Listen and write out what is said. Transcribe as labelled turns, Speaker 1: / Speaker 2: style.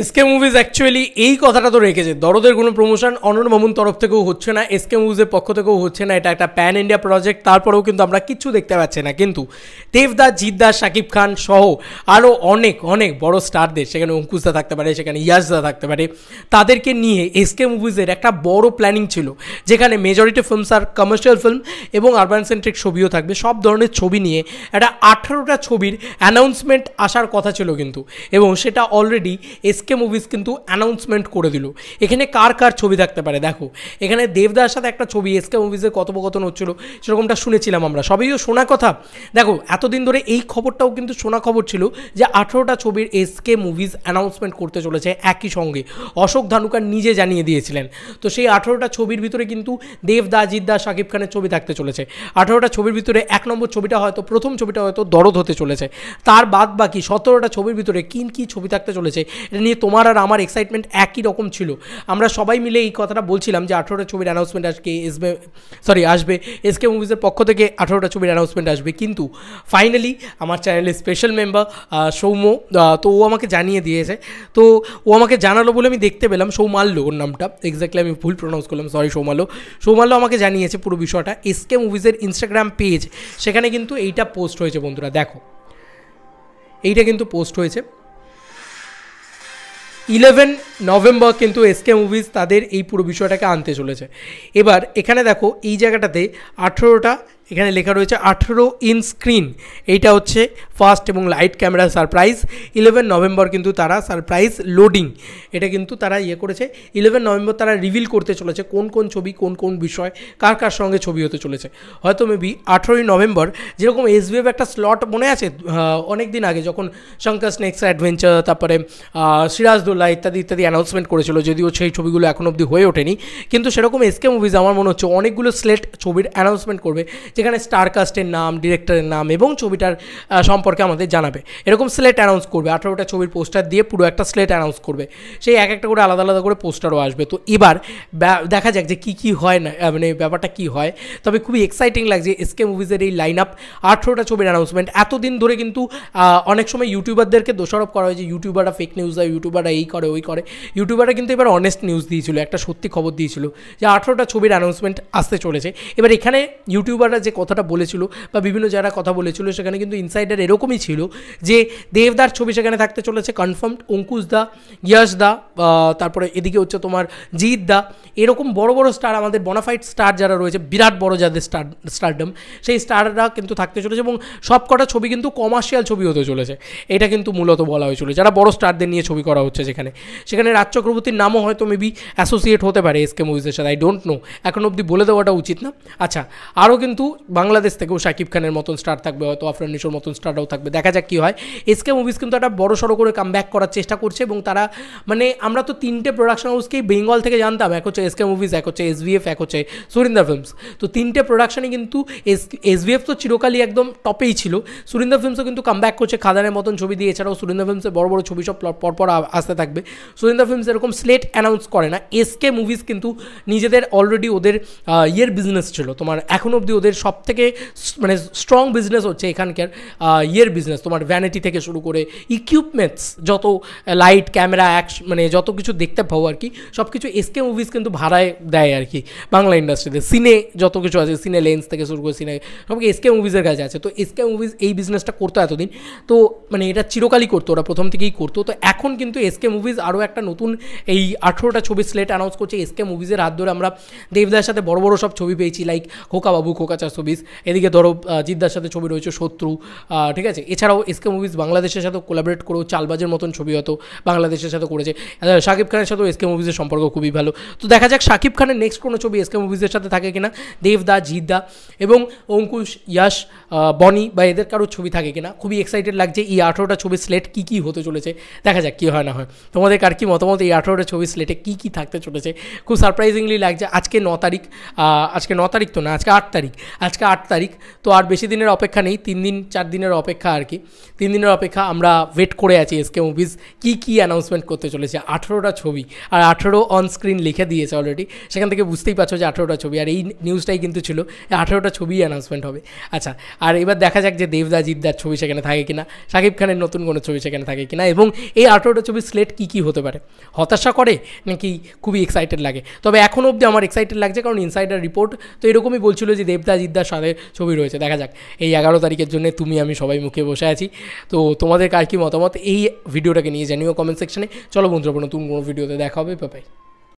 Speaker 1: SK movies actually এই কথাটা তো রেখেছে দরদের কোনো প্রমোশন অনন মামুন তরফ থেকেও হচ্ছে না এসকে মুভিজের পক্ষ থেকেও হচ্ছে না এটা একটা প্যান ইন্ডিয়া প্রজেক্ট তারপরেও কিন্তু আমরা কিচ্ছু দেখতে পাচ্ছি না কিন্তু দেবদা জিদ্দা শাকিব খান সহ আরও অনেক অনেক বড় স্টারদের সেখানে অঙ্কুশদা থাকতে পারে সেখানে ইয়াসদা থাকতে পারে তাদেরকে নিয়ে এসকে মুভিজের একটা বড় প্ল্যানিং ছিল যেখানে মেজরিটি ফিল্মস আর কমার্শিয়াল ফিল্ম এবং আরবান সেন্ট্রিক ছবিও থাকবে সব ধরনের ছবি নিয়ে একটা আঠারোটা ছবির অ্যানাউন্সমেন্ট আসার কথা ছিল কিন্তু এবং সেটা অলরেডি এস এসকে মুভিজ কিন্তু অ্যানাউন্সমেন্ট করে দিল এখানে কার কার ছবি থাকতে পারে দেখো এখানে দেবদার সাথে একটা ছবি এসকে মুভিজের কথোপকথন হচ্ছিল সেরকমটা শুনেছিলাম আমরা সবইও শোনা কথা দেখো এতদিন ধরে এই খবরটাও কিন্তু শোনা খবর ছিল যে আঠেরোটা ছবির এসকে মুভিজ অ্যানাউন্সমেন্ট করতে চলেছে একই সঙ্গে অশোক ধানুকার নিজে জানিয়ে দিয়েছিলেন তো সেই আঠেরোটা ছবির ভিতরে কিন্তু দেবদা জিদ্দা শাকিব খানের ছবি থাকতে চলেছে আঠেরোটা ছবির ভিতরে এক নম্বর ছবিটা হয়তো প্রথম ছবিটা হয়তো দরদ হতে চলেছে তার বাদ বাকি সতেরোটা ছবির ভিতরে কিন কি ছবি থাকতে চলেছে নিয়ে তোমার আর আমার এক্সাইটমেন্ট একই রকম ছিল আমরা সবাই মিলে এই কথাটা বলছিলাম যে আঠেরোটা ছবির অ্যানাউন্সমেন্ট আজকে এসবে সরি আসবে এসকে মুভিজের পক্ষ থেকে আঠেরোটা ছবির অ্যানাউন্সমেন্ট আসবে কিন্তু ফাইনালি আমার চ্যানেলের স্পেশাল মেম্বার সৌম্য তো ও আমাকে জানিয়ে দিয়েছে তো ও আমাকে জানালো বলে আমি দেখতে পেলাম সৌমাল্য ওর নামটা এক্স্যাক্টলি আমি ভুল প্রোনাউন্স করলাম সরি সৌমাল্য সৌমাল্য আমাকে জানিয়েছে পুরো বিষয়টা এসকে মুভিজের ইনস্টাগ্রাম পেজ সেখানে কিন্তু এইটা পোস্ট হয়েছে বন্ধুরা দেখো এইটা কিন্তু পোস্ট হয়েছে ইলেভেন নভেম্বর কিন্তু এসকে মুভিজ তাদের এই পুরো বিষয়টাকে আনতে চলেছে এবার এখানে দেখো এই জায়গাটাতে আঠেরোটা এখানে লেখা রয়েছে আঠেরো ইন স্ক্রিন এইটা হচ্ছে ফার্স্ট এবং light camera surprise eleven November কিন্তু তারা সারপ্রাইজ লোডিং এটা কিন্তু তারা ইয়ে করেছে ইলেভেন নভেম্বর তারা রিভিল করতে চলেছে কোন কোন ছবি কোন কোন বিষয় কার কার সঙ্গে ছবি হতে চলেছে হয়তো মেবি আঠেরোই নভেম্বর যেরকম এসবিএফ একটা স্লট মনে আছে অনেক দিন আগে যখন শঙ্কর স্নেক্স অ্যাডভেঞ্চার তারপরে সিরাজদোল্লা ইত্যাদি ইত্যাদি অ্যানাউন্সমেন্ট করেছিল যদিও সেই ছবিগুলো এখন অবধি হয়ে ওঠেনি কিন্তু সেরকম এসকে মুভিজ আমার মনে হচ্ছে অনেকগুলো স্লেট ছবির অ্যানাউন্সমেন্ট করবে যেখানে স্টারকাস্টের নাম ডিরেক্টরের নাম এবং ছবিটার সম্পর্কে আমাদের জানাবে এরকম স্লেট অ্যানাউন্স করবে আঠারোটা ছবির পোস্টার দিয়ে পুরো একটা স্লেট অ্যানাউন্স করবে সেই এক একটা করে আলাদা আলাদা করে পোস্টারও আসবে তো এবার দেখা যাক যে কী কী হয় না মানে ব্যাপারটা কী হয় তবে খুবই এক্সাইটিং লাগছে এসকে মুভিজের এই লাইন আপ আঠেরোটা ছবির অ্যানাউন্সমেন্ট এতদিন ধরে কিন্তু অনেক সময় ইউটিউবারদেরকে দোষারোপ করা হয় যে ইউটিউবাররা ফেক নিউজ দেয় ইউটিউবাররা এই করে ওই করে ইউটিউবাররা কিন্তু এবার অনেস্ট নিউজ দিয়েছিল একটা সত্যি খবর দিয়েছিল যে আঠেরোটা ছবির অ্যানাউন্সমেন্ট আসতে চলেছে এবার এখানে ইউটিউবাররা যে কথাটা বলেছিল বা বিভিন্ন যারা কথা বলেছিল সেখানে কিন্তু ইনসাইডার এরকমই ছিল যে দেবদার ছবি সেখানে থাকতে চলেছে কনফার্মড অঙ্কুশ দা ইয়াস দা তারপরে এদিকে হচ্ছে তোমার জিৎ দা এরকম বড় বড় স্টার আমাদের বনাফাইট স্টার যারা রয়েছে বিরাট বড় যাদের স্টার স্টারডম সেই স্টাররা কিন্তু থাকতে চলেছে এবং সব কটা ছবি কিন্তু কমার্শিয়াল ছবি হতে চলেছে এটা কিন্তু মূলত বলা হয়েছিল যারা বড় স্টারদের নিয়ে ছবি করা হচ্ছে সেখানে সেখানে রাজ চক্রবর্তীর নামও হয়তো মেবি অ্যাসোসিয়েট হতে পারে এসকে মুভিজের সাথে আই ডোন্ট নো এখন অবধি বলে দেওয়াটা উচিত না আচ্ছা আরও কিন্তু বাংলাদেশ থেকেও শাকিব খানের মতন স্টার থাকবে হয়তো আফরান নিশোর মতন স্টারটাও থাকবে দেখা যাক কী হয় এসকে মুভিস কিন্তু একটা বড় সড়ো করে কাম করার চেষ্টা করছে এবং তারা মানে আমরা তো তিনটে প্রোডাকশন হাউসকেই বেঙ্গল থেকে জানতাম এক হচ্ছে এসকে মুভিস এক হচ্ছে এসভিএফ এক হচ্ছে সুরিন্দা ফিল্মস তো তিনটে প্রোডাকশনে কিন্তু এস এসভিএফ তো চিরকালই একদম টপেই ছিল সুরিন্দা ফিল্মসও কিন্তু কাম করছে খাদানের মতন ছবি দিয়ে এছাড়াও সুরিন্দা ফিল্মসের বড় বড় ছবি সব পরপর আসতে থাকবে সুরিন্দা ফিল্মস এরকম স্লেট অ্যানাউন্স করে না এসকে মুভিজ কিন্তু নিজেদের অলরেডি ওদের ইয়ের বিজনেস ছিল তোমার এখন অবধি ওদের সব থেকে মানে স্ট্রং বিজনেস হচ্ছে এখানকার ইয়ের বিজনেস তোমার ভ্যানিটি থেকে শুরু করে ইকুইপমেন্টস যত লাইট ক্যামেরা অ্যাকশ মানে যত কিছু দেখতে পাবো আর কি সব কিছু এসকে মুভিজ কিন্তু ভাড়ায় দেয় আর কি বাংলা ইন্ডাস্ট্রিতে সিনে যত কিছু আছে সিনে লেন্স থেকে শুরু করে সিনে সব এসকে মুভিজের কাছে আছে তো এসকে মুভিজ এই বিজনেসটা করতো এতদিন তো মানে এটা চিরকালই করতো ওরা প্রথম থেকেই করতো তো এখন কিন্তু এসকে মুভিজ আরও একটা নতুন এই আঠেরোটা ছবি স্লেট অ্যানাউন্স করছে এসকে মুভিজের হাত ধরে আমরা দেবদাসের সাথে বড় বড় সব ছবি পেয়েছি লাইক হোকা বাবু খোকা চাষ চারশো এদিকে ধরো জিদ্দার সাথে ছবি রয়েছে শত্রু ঠিক আছে এছাড়াও এসকে মুভিজ বাংলাদেশের সাথে কোলাবরেট করেও চালবাজের মতন ছবি হয়তো বাংলাদেশের সাথে করেছে শাকিব খানের সাথেও এসকে মুভিজের সম্পর্ক খুবই ভালো তো দেখা যাক শাকিব খানের নেক্সট কোনো ছবি এসকে মুভিজের সাথে থাকে কিনা দেবদা জিদ্দা এবং অঙ্কুশ ইয়াশ বনি বা এদের কারোর ছবি থাকে কিনা খুবই এক্সাইটেড লাগছে এই আঠেরোটা ছবি স্লেট কী কী হতে চলেছে দেখা যাক কী হয় না হয় তোমাদের কার কি মতামত এই আঠেরোটা ছবি স্লেটে কী কী থাকতে চলেছে খুব সারপ্রাইজিংলি লাগছে আজকে ন তারিখ আজকে ন তারিখ তো না আজকে আট তারিখ আজকে আট তারিখ তো আর বেশি দিনের অপেক্ষা নেই তিন দিন চার দিনের অপেক্ষা আর কি তিন দিনের অপেক্ষা আমরা ওয়েট করে আছি এসকে মুভিজ কী কী অ্যানাউন্সমেন্ট করতে চলেছে আঠেরোটা ছবি আর আঠেরো অনস্ক্রিন লিখে দিয়েছে অলরেডি সেখান থেকে বুঝতেই পারছো যে আঠেরোটা ছবি আর এই নিউজটাই কিন্তু ছিল আঠেরোটা ছবি অ্যানাউন্সমেন্ট হবে আচ্ছা আর এবার দেখা যাক যে দেবদা জিদ্দার ছবি সেখানে থাকে কিনা শাকিব খানের নতুন কোনো ছবি সেখানে থাকে কিনা এবং এই আঠেরোটা ছবির স্লেট কী কী হতে পারে হতাশা করে নাকি খুবই এক্সাইটেড লাগে তবে এখন অবধি আমার এক্সাইটেড লাগছে কারণ ইনসাইডার রিপোর্ট তো এরকমই বলছিল যে দেবদা বিদ্যার সাথে ছবি রয়েছে দেখা যাক এই এগারো তারিখের জন্য তুমি আমি সবাই মুখে বসে আছি তো তোমাদের কার কী মতামত এই ভিডিওটাকে নিয়ে জানিও কমেন্ট সেকশনে চলো বন্ধুরা নতুন কোনো ভিডিওতে দেখা হবে পাপাই